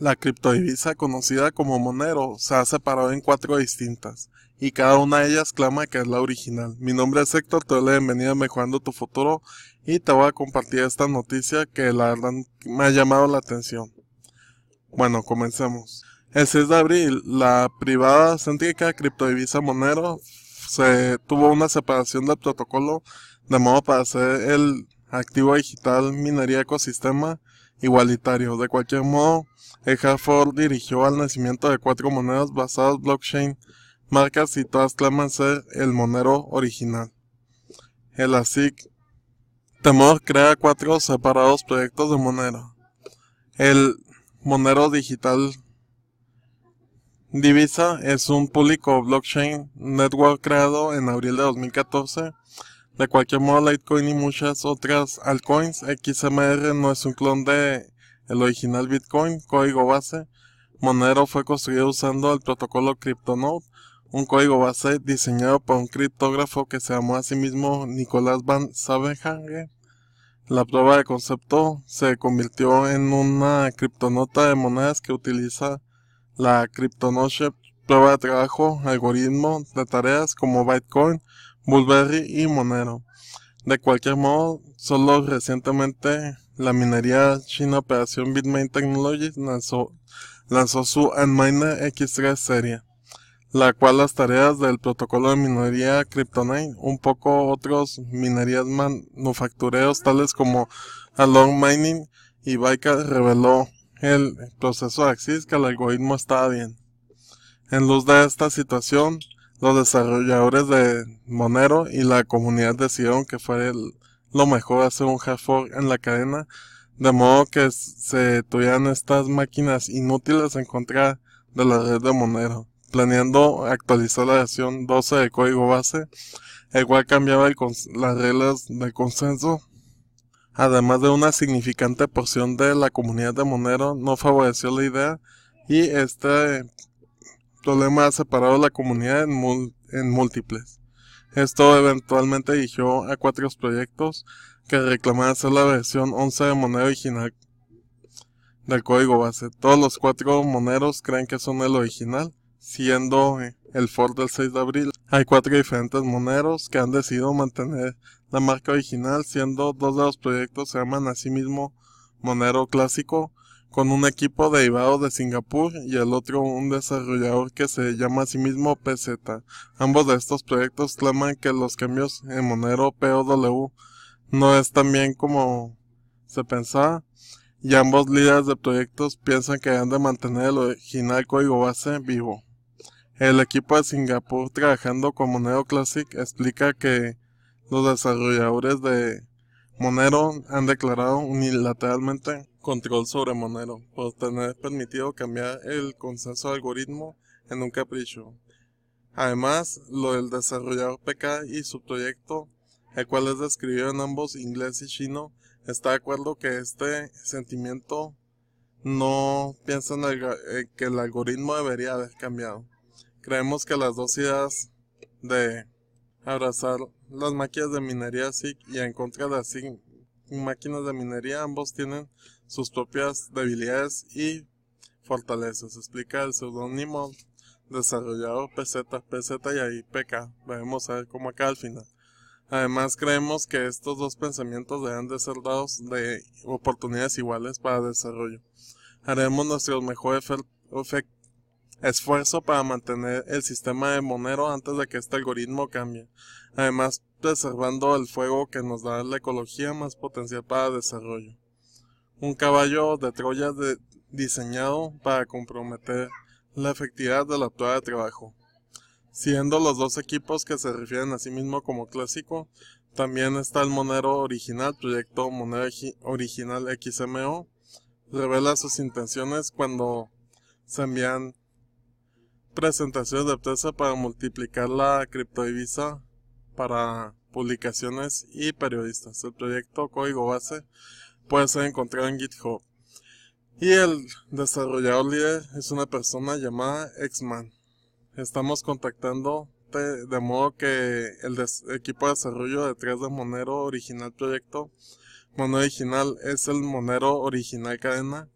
La criptodivisa conocida como Monero se ha separado en cuatro distintas, y cada una de ellas clama que es la original. Mi nombre es Héctor, te doy la bienvenida a Mejorando tu Futuro y te voy a compartir esta noticia que la me ha llamado la atención. Bueno, comencemos. El 6 de abril, la privada céntrica criptodivisa Monero se tuvo una separación del protocolo de modo para hacer el activo digital minería ecosistema igualitario. De cualquier modo, el Hartford dirigió al nacimiento de cuatro monedas basadas blockchain, marcas y todas claman ser el monero original. El ASIC Temor crea cuatro separados proyectos de Monero. El Monero Digital Divisa es un público blockchain network creado en abril de 2014 de cualquier modo, Litecoin y muchas otras altcoins, XMR no es un clon de el original Bitcoin, código base. Monero fue construido usando el protocolo CryptoNote, un código base diseñado por un criptógrafo que se llamó a sí mismo Nicolás Van Sabenhagen. La prueba de concepto se convirtió en una criptonota de monedas que utiliza la CryptoNote prueba de trabajo, algoritmo de tareas como Bitcoin Bulberry y Monero. De cualquier modo, solo recientemente la minería china Operación Bitmain Technologies lanzó, lanzó su Antminer X3 serie, la cual las tareas del protocolo de minería Kryptonite un poco otros minerías manufactureros tales como Along Mining y Baika reveló el proceso de Axis que el algoritmo estaba bien. En luz de esta situación, los desarrolladores de Monero y la comunidad decidieron que fue lo mejor hacer un hard fork en la cadena, de modo que se tuvieran estas máquinas inútiles en contra de la red de Monero, planeando actualizar la versión 12 de código base, el cual cambiaba las reglas de consenso. Además de una significante porción de la comunidad de Monero, no favoreció la idea y este problema ha separado la comunidad en, múltiples. Esto eventualmente dirigió a cuatro proyectos que reclamaban ser la versión 11 de moneda original del código base. Todos los cuatro moneros creen que son el original, siendo el Ford del 6 de abril. Hay cuatro diferentes moneros que han decidido mantener la marca original, siendo dos de los proyectos se llaman así mismo Monero Clásico con un equipo derivado de Singapur y el otro un desarrollador que se llama a sí mismo PZ. Ambos de estos proyectos claman que los cambios en Monero POW no es tan bien como se pensaba y ambos líderes de proyectos piensan que han de mantener el original código base vivo. El equipo de Singapur trabajando con Monero Classic explica que los desarrolladores de Monero han declarado unilateralmente control sobre Monero por tener permitido cambiar el consenso de algoritmo en un capricho. Además, lo del desarrollador PK y su proyecto, el cual es describido en ambos inglés y chino, está de acuerdo que este sentimiento no piensa en, eh, que el algoritmo debería haber cambiado. Creemos que las dos ideas de abrazar las máquinas de minería SIG y en contra de las máquinas de minería, ambos tienen sus propias debilidades y fortalezas. Explica el seudónimo desarrollado PZ, PZ y ahí PK. Debemos ver cómo acá al final. Además, creemos que estos dos pensamientos deben de ser dados de oportunidades iguales para desarrollo. Haremos nuestro mejor esfuerzo para mantener el sistema de Monero antes de que este algoritmo cambie. Además, preservando el fuego que nos da la ecología más potencial para desarrollo un caballo de Troya diseñado para comprometer la efectividad de la prueba de trabajo. Siendo los dos equipos que se refieren a sí mismo como clásico, también está el Monero original, proyecto Monero original XMO, revela sus intenciones cuando se envían presentaciones de empresa para multiplicar la criptodivisa para publicaciones y periodistas. El proyecto Código Base puede ser encontrado en GitHub. Y el desarrollador líder es una persona llamada X-Man. Estamos contactando de modo que el equipo de desarrollo detrás de Monero Original Proyecto, Monero Original es el Monero Original Cadena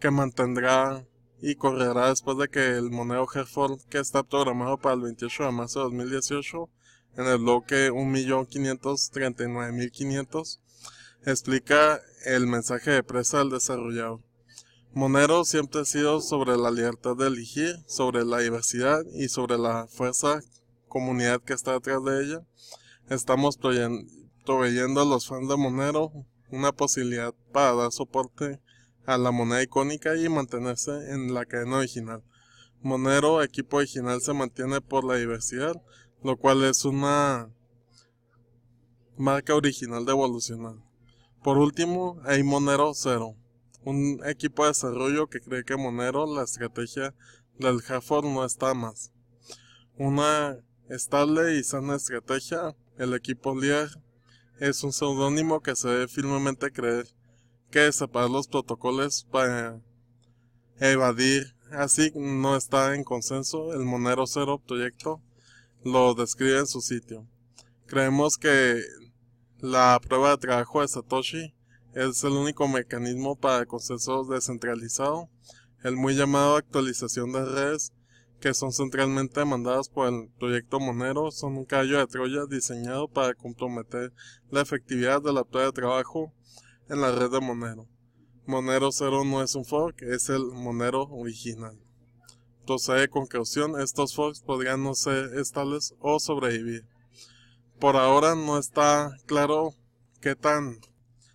que mantendrá y correrá después de que el Monero Hairfall que está programado para el 28 de marzo de 2018, en el bloque 1.539.500, explica el mensaje de presa al desarrollado. Monero siempre ha sido sobre la libertad de elegir, sobre la diversidad y sobre la fuerza comunidad que está detrás de ella. Estamos proveyendo a los fans de Monero una posibilidad para dar soporte a la moneda icónica y mantenerse en la cadena original. Monero, equipo original, se mantiene por la diversidad, lo cual es una marca original de evolucionar. Por último, hay Monero Zero, un equipo de desarrollo que cree que Monero, la estrategia del Halford no está más. Una estable y sana estrategia, el equipo LIAR es un seudónimo que se debe firmemente creer que separar los protocolos para evadir. Así no está en consenso, el Monero Zero proyecto lo describe en su sitio. Creemos que la prueba de trabajo de Satoshi es el único mecanismo para consenso descentralizado, el muy llamado actualización de redes, que son centralmente mandadas por el proyecto Monero, son un callo de Troya diseñado para comprometer la efectividad de la prueba de trabajo en la red de Monero. Monero 0 no es un fork, es el Monero original. Procede con caución, estos forks podrían no ser estables o sobrevivir. Por ahora no está claro qué tan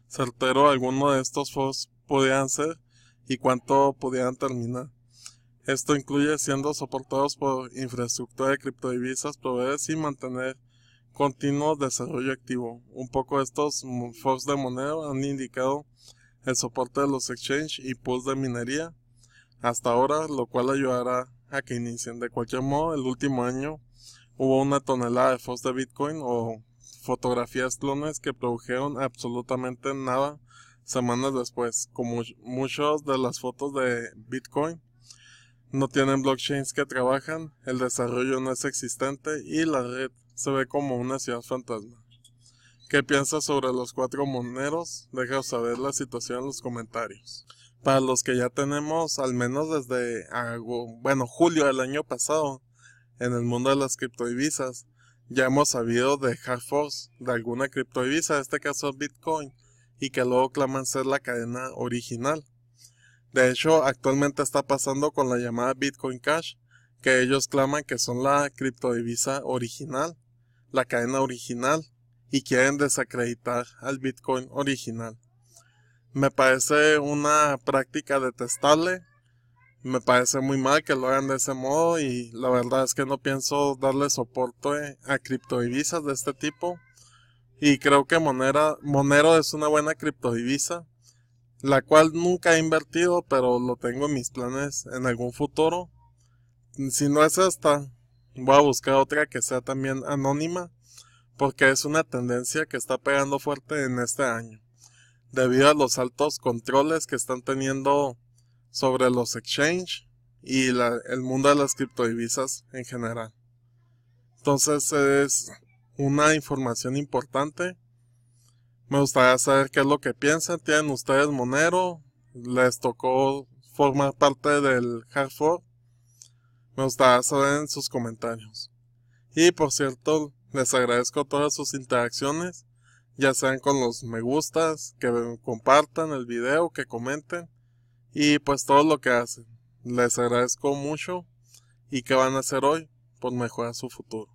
certero alguno de estos FOX podían ser y cuánto podían terminar. Esto incluye siendo soportados por infraestructura de criptodivisas, proveer y mantener continuo desarrollo activo. Un poco estos FOX de moneda han indicado el soporte de los exchange y pools de minería hasta ahora, lo cual ayudará a que inicien. De cualquier modo, el último año hubo una tonelada de fotos de Bitcoin o fotografías clones que produjeron absolutamente nada semanas después, como muchas de las fotos de Bitcoin no tienen blockchains que trabajan, el desarrollo no es existente y la red se ve como una ciudad fantasma. ¿Qué piensas sobre los cuatro moneros? Deja saber la situación en los comentarios. Para los que ya tenemos, al menos desde bueno, julio del año pasado, en el mundo de las criptodivisas. Ya hemos sabido de hard force de alguna criptodivisa, en este caso Bitcoin, y que luego claman ser la cadena original. De hecho, actualmente está pasando con la llamada Bitcoin Cash, que ellos claman que son la criptodivisa original, la cadena original, y quieren desacreditar al Bitcoin original. Me parece una práctica detestable me parece muy mal que lo hagan de ese modo y la verdad es que no pienso darle soporte a criptodivisas de este tipo. Y creo que Monero es una buena criptodivisa, la cual nunca he invertido, pero lo tengo en mis planes en algún futuro. Si no es esta, voy a buscar otra que sea también anónima, porque es una tendencia que está pegando fuerte en este año, debido a los altos controles que están teniendo sobre los exchange y el mundo de las criptodivisas en general. Entonces es una información importante. Me gustaría saber qué es lo que piensan. ¿Tienen ustedes Monero? ¿Les tocó formar parte del hard Me gustaría saber en sus comentarios. Y por cierto, les agradezco todas sus interacciones, ya sean con los me gustas, que compartan el video, que comenten y pues todo lo que hacen. Les agradezco mucho y que van a hacer hoy por pues, mejorar su futuro.